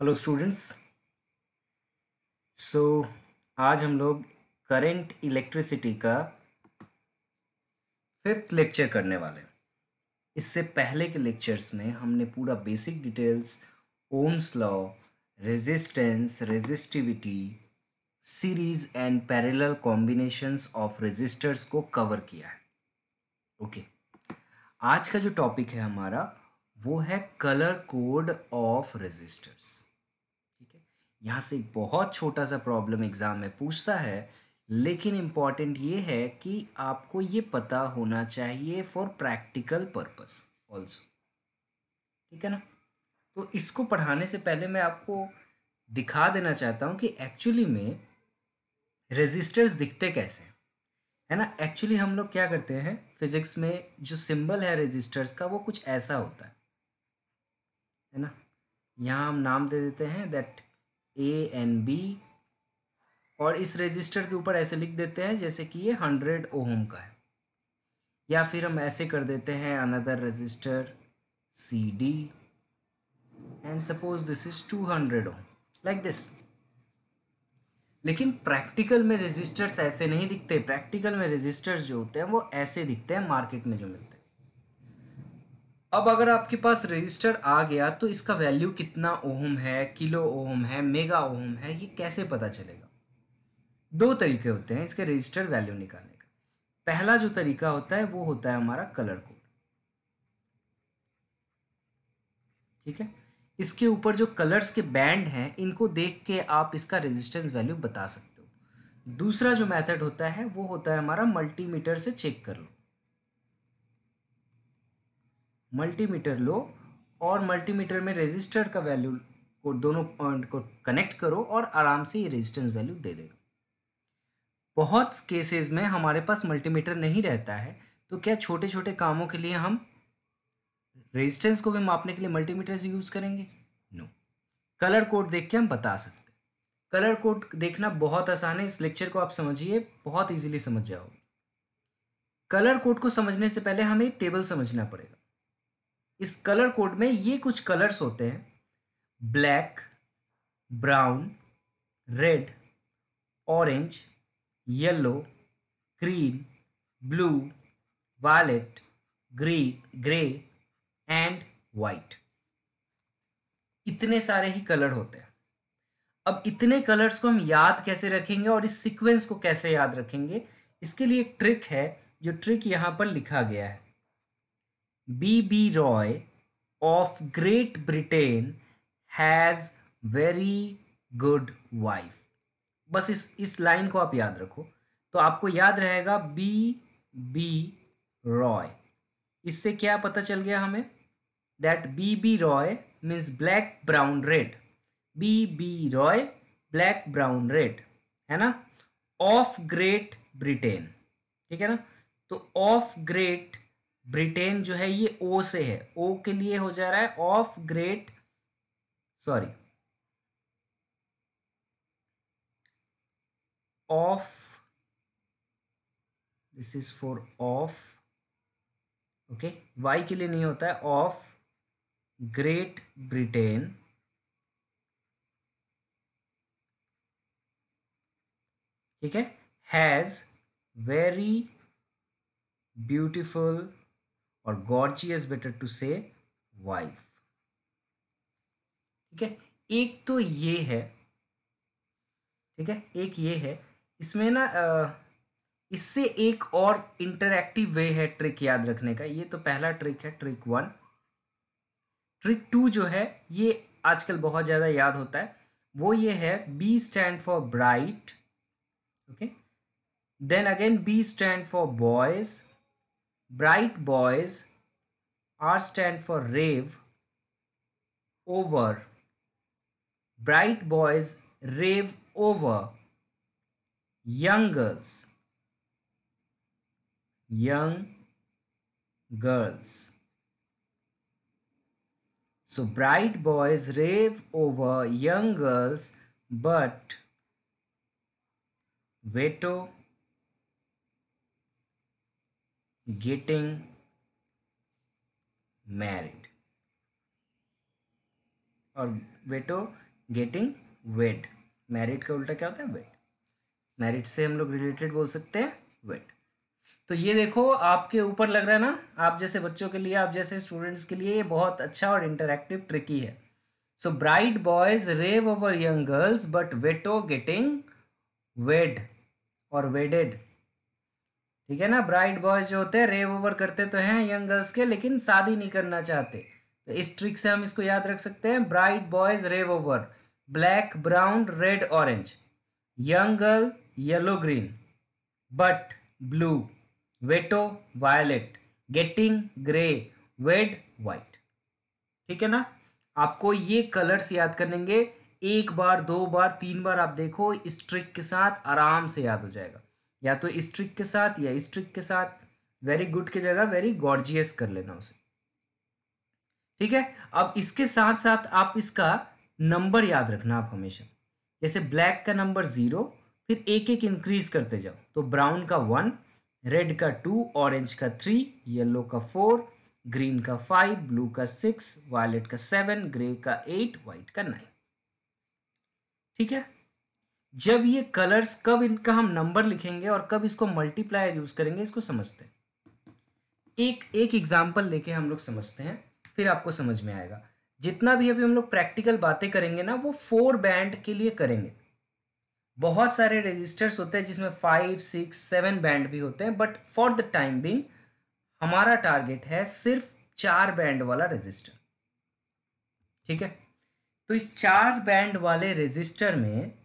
Hello students so आज हम लोग करंट इलेक्ट्रिसिटी का फिफ्थ लेक्चर करने वाले हैं इससे पहले के लेक्चर्स में हमने पूरा basic details Ohm's law resistance resistivity series and parallel combinations of resistors को कवर किया है ओके okay. आज का जो टॉपिक है हमारा वो है कलर कोड ऑफ रेजिस्टर्स यहाँ से एक बहुत छोटा सा प्रॉब्लम एग्ज़ाम में पूछता है लेकिन इम्पॉर्टेंट ये है कि आपको ये पता होना चाहिए फॉर प्रैक्टिकल पर्पस ऑल्सो ठीक है ना तो इसको पढ़ाने से पहले मैं आपको दिखा देना चाहता हूँ कि एक्चुअली में रेजिस्टर्स दिखते कैसे हैं है ना एक्चुअली हम लोग क्या करते हैं फिजिक्स में जो सिंबल है रेजिस्टर्स का वो कुछ ऐसा होता है है ना यहाँ हम नाम दे देते हैं दैट ए एन बी और इस रजिस्टर के ऊपर ऐसे लिख देते हैं जैसे कि ये हंड्रेड ओहम का है या फिर हम ऐसे कर देते हैं another resistor C D and suppose this is two hundred ohm like this लेकिन प्रैक्टिकल में रजिस्टर्स ऐसे नहीं दिखते प्रैक्टिकल में रजिस्टर्स जो होते हैं वो ऐसे दिखते हैं मार्केट में जो मिलते हैं अब अगर आपके पास रजिस्टर आ गया तो इसका वैल्यू कितना ओहम है किलो ओहम है मेगा ओहम है ये कैसे पता चलेगा दो तरीके होते हैं इसके रजिस्टर वैल्यू निकालने का पहला जो तरीका होता है वो होता है हमारा कलर कोड ठीक है इसके ऊपर जो कलर्स के बैंड हैं इनको देख के आप इसका रेजिस्टेंस वैल्यू बता सकते हो दूसरा जो मेथड होता है वो होता है हमारा मल्टीमीटर से चेक कर लो मल्टीमीटर लो और मल्टीमीटर में रेजिस्टर का वैल्यू को दोनों पॉइंट अं, को कनेक्ट करो और आराम से ये रेजिस्टेंस वैल्यू दे देगा बहुत केसेस में हमारे पास मल्टीमीटर नहीं रहता है तो क्या छोटे छोटे कामों के लिए हम रेजिस्टेंस को भी मापने के लिए मल्टीमीटर से यूज़ करेंगे नो no. कलर कोड देख के हम बता सकते हैं कलर कोड देखना बहुत आसान है इस लेक्चर को आप समझिए बहुत ईजिली समझ जाओगे कलर कोड को समझने से पहले हमें टेबल समझना पड़ेगा इस कलर कोड में ये कुछ कलर्स होते हैं black brown red orange yellow green blue violet grey grey and white इतने सारे ही कलर होते हैं अब इतने कलर्स को हम याद कैसे रखेंगे और इस सीक्वेंस को कैसे याद रखेंगे इसके लिए एक ट्रिक है जो ट्रिक यहाँ पर लिखा गया है B B Roy of Great Britain has very good wife. बस इस इस लाइन को आप याद रखो तो आपको याद रहेगा बी बी रॉय इससे क्या पता चल गया हमें that B B Roy means black brown red B B Roy black brown red है ना ऑफ ग्रेट ब्रिटेन ठीक है ना तो ऑफ ग्रेट ब्रिटेन जो है ये ओ से है ओ के लिए हो जा रहा है of great sorry of this is for of okay Y के लिए नहीं होता है ऑफ ग्रेट ब्रिटेन ठीक है हैज वेरी ब्यूटिफुल और is better to say wife ठीक है एक तो ये है ठीक है एक ये है इसमें ना इससे एक और इंटरैक्टिव वे है ट्रिक याद रखने का ये तो पहला ट्रिक है ट्रिक वन ट्रिक टू जो है ये आजकल बहुत ज़्यादा याद होता है वो ये है B stand for bright okay then again B stand for boys bright boys r stand for rave over bright boys rave over young girls young girls so bright boys rave over young girls but veto getting married और veto getting wed married का उल्टा क्या होता है wait married से हम लोग related बोल सकते हैं वेट तो ये देखो आपके ऊपर लग रहा है ना आप जैसे बच्चों के लिए आप जैसे स्टूडेंट्स के लिए ये बहुत अच्छा और इंटरेक्टिव ट्रिकी है so bright boys rave over young girls but veto getting wed और वेडेड ठीक है ना ब्राइट बॉयज जो होते हैं रेव ओवर करते तो हैं यंग गर्ल्स के लेकिन शादी नहीं करना चाहते तो इस ट्रिक से हम इसको याद रख सकते हैं bright boys rave over black brown red orange young girl yellow green but blue veto violet getting grey wed white ठीक है ना आपको ये कलर्स याद करेंगे एक बार दो बार तीन बार आप देखो इस ट्रिक के साथ आराम से याद हो जाएगा या तो इस ट्रिक के साथ या इस ट्रिक के साथ वेरी गुड की जगह वेरी गॉर्जियस कर लेना उसे ठीक है अब इसके साथ साथ आप इसका नंबर याद रखना आप हमेशा जैसे ब्लैक का नंबर ज़ीरो फिर एक एक इंक्रीज करते जाओ तो ब्राउन का वन रेड का टू ऑरेंज का थ्री येलो का फोर ग्रीन का फाइव ब्लू का सिक्स वायलेट का सेवन ग्रे का एट वाइट का नाइन ठीक है जब ये कलर्स कब इनका हम नंबर लिखेंगे और कब इसको मल्टीप्लायर यूज करेंगे इसको समझते हैं एक एक एग्जाम्पल लेके हम लोग समझते हैं फिर आपको समझ में आएगा जितना भी अभी हम लोग प्रैक्टिकल बातें करेंगे ना वो फोर बैंड के लिए करेंगे बहुत सारे रजिस्टर्स होते हैं जिसमें फाइव सिक्स सेवन बैंड भी होते हैं but for the time being हमारा टारगेट है सिर्फ चार बैंड वाला रजिस्टर ठीक है तो इस चार बैंड वाले रजिस्टर में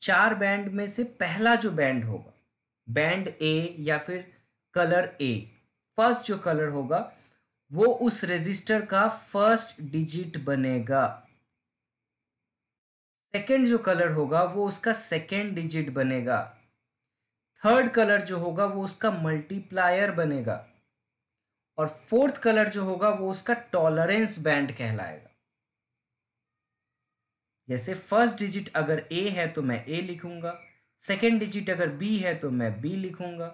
चार बैंड में से पहला जो बैंड होगा बैंड ए या फिर कलर ए फर्स्ट जो कलर होगा वो उस रजिस्टर का फर्स्ट डिजिट बनेगा सेकेंड जो कलर होगा वो उसका सेकेंड डिजिट बनेगा थर्ड कलर जो होगा वो उसका मल्टीप्लायर बनेगा और फोर्थ कलर जो होगा वो उसका टॉलरेंस बैंड कहलाएगा जैसे फर्स्ट डिजिट अगर ए है तो मैं ए लिखूंगा सेकेंड डिजिट अगर बी है तो मैं बी लिखूंगा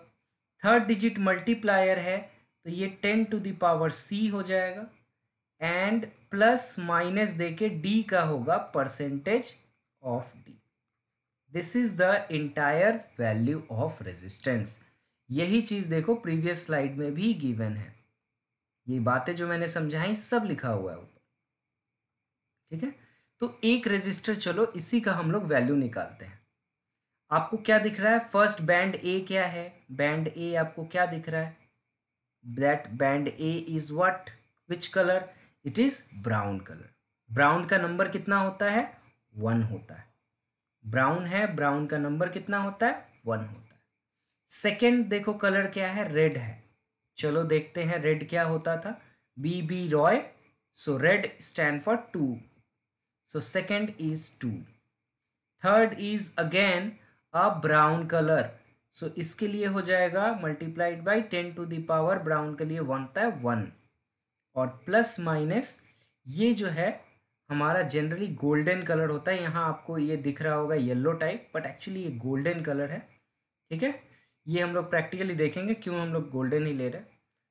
थर्ड डिजिट मल्टीप्लायर है तो ये टेन टू दावर सी हो जाएगा एंड प्लस माइनस दे के डी का होगा percentage of D this is the entire value of resistance यही चीज़ देखो प्रीवियस स्लाइड में भी गिवन है ये बातें जो मैंने समझाई सब लिखा हुआ है ऊपर ठीक है तो एक रजिस्टर चलो इसी का हम लोग वैल्यू निकालते हैं आपको क्या दिख रहा है फर्स्ट बैंड ए क्या है बैंड ए आपको क्या दिख रहा है that band A is what which colour it is brown colour brown का नंबर कितना होता है वन होता है ब्राउन है ब्राउन का नंबर कितना होता है वन होता है सेकेंड देखो कलर क्या है रेड है चलो देखते हैं रेड क्या होता था B B Roy so red stand for two So second is two. Third is again a brown color. So इसके लिए हो जाएगा multiplied by ten to the power brown के लिए वन होता है वन और प्लस माइनस ये जो है हमारा जनरली गोल्डन कलर होता है यहाँ आपको ये दिख रहा होगा येलो टाइप बट एक्चुअली ये गोल्डन कलर है ठीक है ये हम लोग प्रैक्टिकली देखेंगे क्यों हम लोग गोल्डन ही ले रहे हैं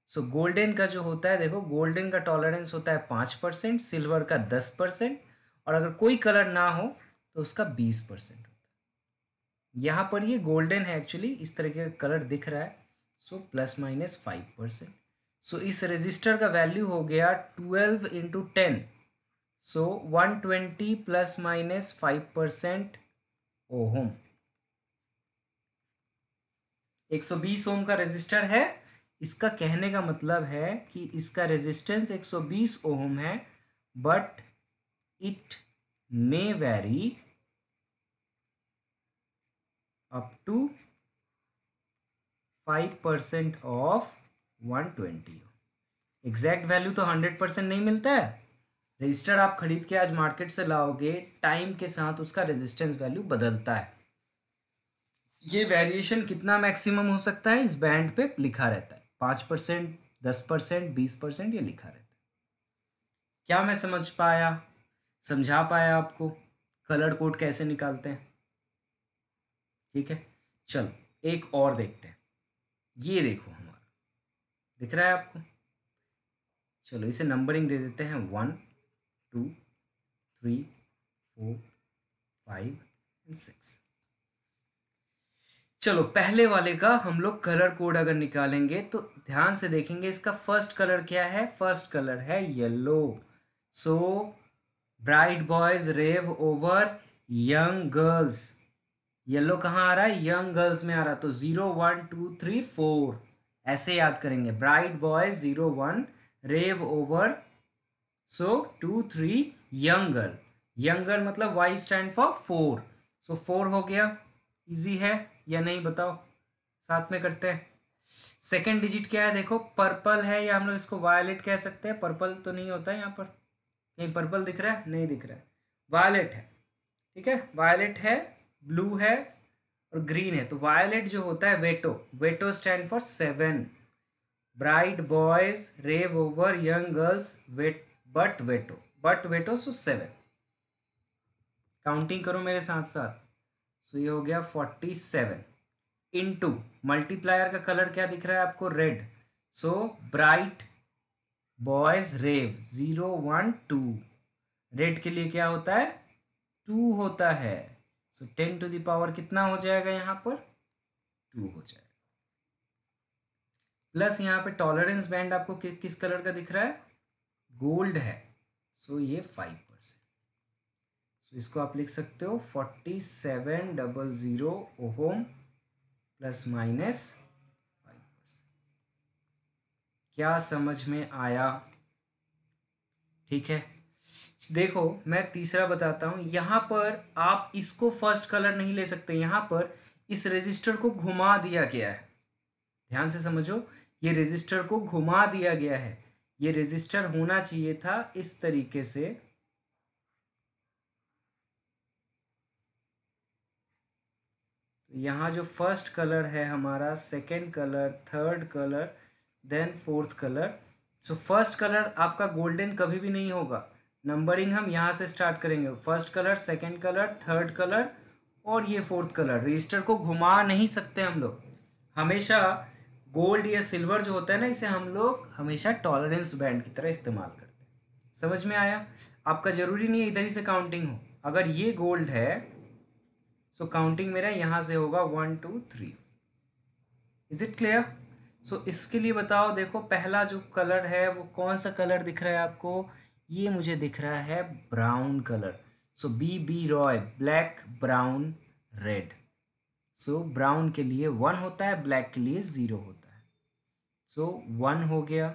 सो so, गोल्डन का जो होता है देखो गोल्डन का टॉलरेंस होता है पाँच परसेंट सिल्वर का दस परसेंट और अगर कोई कलर ना हो तो उसका बीस परसेंट होता है यहाँ पर ये गोल्डन है एक्चुअली इस तरीके का कलर दिख रहा है so plus minus five percent so इस रजिस्टर का वैल्यू हो गया twelve into ten so one twenty plus minus five percent ohm एक सौ बीस ओम का रजिस्टर है इसका कहने का मतलब है कि इसका रेजिस्टेंस 120 ओम है but it may vary up to 5% of 120 exact value तो 100% नहीं मिलता है रजिस्टर आप खरीद के आज मार्केट से लाओगे टाइम के साथ उसका रेजिस्टेंस वैल्यू बदलता है ये वेरिएशन कितना मैक्सिमम हो सकता है इस बैंड पे लिखा रहता है पाँच परसेंट दस परसेंट बीस परसेंट ये लिखा रहता है क्या मैं समझ पाया समझा पाया आपको कलर कोड कैसे निकालते हैं ठीक है चलो एक और देखते हैं ये देखो हमारा दिख रहा है आपको चलो इसे नंबरिंग दे देते हैं one two three four five and six चलो पहले वाले का हम लोग कलर कोड अगर निकालेंगे तो ध्यान से देखेंगे इसका फर्स्ट कलर क्या है फर्स्ट कलर है yellow so so, bright boys rave over young girls yellow कहाँ आ रहा है यंग गर्ल्स में आ रहा तो zero one two three four ऐसे याद करेंगे bright boys zero one rave over so two three young girl young girl मतलब Y stand for four so four हो गया इजी है या नहीं बताओ साथ में करते हैं सेकेंड डिजिट क्या है देखो पर्पल है या हम लोग इसको वायलेट कह सकते हैं पर्पल तो नहीं होता है यहाँ पर कहीं पर्पल दिख रहा है नहीं दिख रहा है वायलेट है ठीक है वायलेट है ब्लू है और ग्रीन है तो वायलेट जो होता है veto veto stand for seven bright boys rave over young girls wed but veto but veto so seven counting करो मेरे साथ साथ सो ये हो गया forty seven into multiplier का कलर क्या दिख रहा है आपको red so bright boys rave zero one two red के लिए क्या होता है टू होता है सो टेन टू दावर कितना हो जाएगा यहाँ पर टू हो जाएगा प्लस यहाँ पे टॉलरेंस बैंड आपको कि, किस कलर का दिख रहा है गोल्ड है सो so, ये फाइव परसेंट सो इसको आप लिख सकते हो forty seven double zero ohm plus minus क्या समझ में आया ठीक है देखो मैं तीसरा बताता हूं यहाँ पर आप इसको फर्स्ट कलर नहीं ले सकते यहां पर इस रजिस्टर को घुमा दिया गया है ध्यान से समझो ये रजिस्टर को घुमा दिया गया है ये रजिस्टर होना चाहिए था इस तरीके से यहां जो फर्स्ट कलर है हमारा second colour third colour then fourth colour so first colour आपका गोल्डन कभी भी नहीं होगा नंबरिंग हम यहाँ से स्टार्ट करेंगे first colour second colour third colour और ये फोर्थ कलर रजिस्टर को घुमा नहीं सकते हम लोग हमेशा गोल्ड या सिल्वर जो होता है ना इसे हम लोग हमेशा टॉलरेंस बैंड की तरह इस्तेमाल करते हैं समझ में आया आपका ज़रूरी नहीं है इधर ही से काउंटिंग हो अगर ये गोल्ड है सो काउंटिंग मेरा यहाँ से होगा one two three is it clear so so, इसके लिए बताओ देखो पहला जो कलर है वो कौन सा कलर दिख रहा है आपको ये मुझे दिख रहा है brown colour so B B Roy black brown red so brown के लिए वन होता है ब्लैक के लिए ज़ीरो होता है सो so, वन हो गया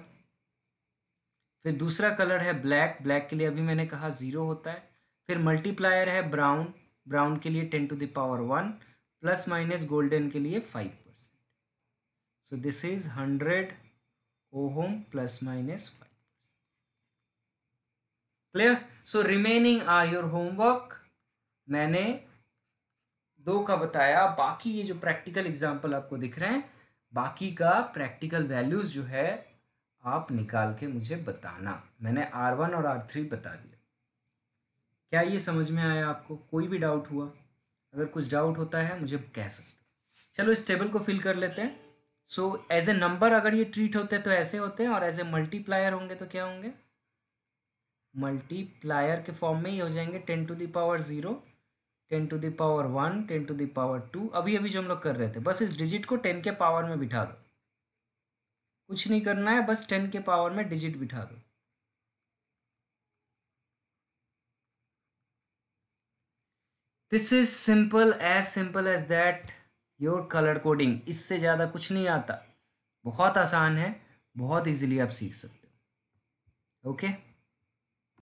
फिर दूसरा कलर है ब्लैक ब्लैक के लिए अभी मैंने कहा ज़ीरो होता है फिर मल्टीप्लायर है ब्राउन ब्राउन के लिए ten to the power one plus minus golden के लिए five So this is 100 ohm plus minus 5. Clear? So remaining are your homework. मैंने दो का बताया बाकी ये जो प्रैक्टिकल एग्जाम्पल आपको दिख रहे हैं बाकी का प्रैक्टिकल वैल्यूज़ जो है आप निकाल के मुझे बताना मैंने आर वन और आर थ्री बता दिया क्या ये समझ में आया आपको कोई भी डाउट हुआ अगर कुछ डाउट होता है मुझे कह सकते चलो इस टेबल को फिल कर लेते हैं सो एज ए नंबर अगर ये ट्रीट होते तो ऐसे होते हैं और एज ए मल्टीप्लायर होंगे तो क्या होंगे मल्टीप्लायर के फॉर्म में ही हो जाएंगे ten to the power zero ten to the power one ten to the power two अभी अभी जो हम लोग कर रहे थे बस इस डिजिट को टेन के पावर में बिठा दो कुछ नहीं करना है बस टेन के पावर में डिजिट बिठा दो this is simple as simple as that your colour coding इससे ज़्यादा कुछ नहीं आता बहुत आसान है बहुत इजीली आप सीख सकते हो ओके okay?